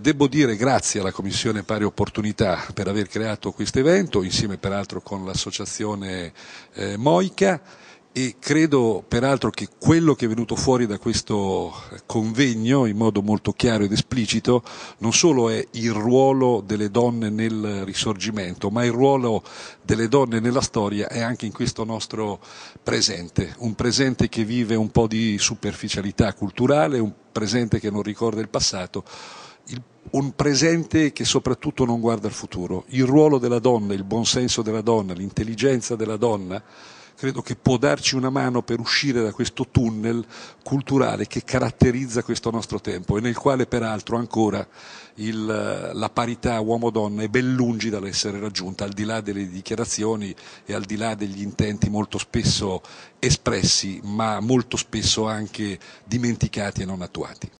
Devo dire grazie alla Commissione Pari Opportunità per aver creato questo evento, insieme peraltro con l'associazione eh, Moica e credo peraltro che quello che è venuto fuori da questo convegno in modo molto chiaro ed esplicito non solo è il ruolo delle donne nel risorgimento, ma il ruolo delle donne nella storia è anche in questo nostro presente, un presente che vive un po' di superficialità culturale, un presente che non ricorda il passato un presente che soprattutto non guarda al futuro. Il ruolo della donna, il buon senso della donna, l'intelligenza della donna, credo che può darci una mano per uscire da questo tunnel culturale che caratterizza questo nostro tempo e nel quale peraltro ancora il, la parità uomo-donna è ben lungi dall'essere raggiunta, al di là delle dichiarazioni e al di là degli intenti molto spesso espressi, ma molto spesso anche dimenticati e non attuati.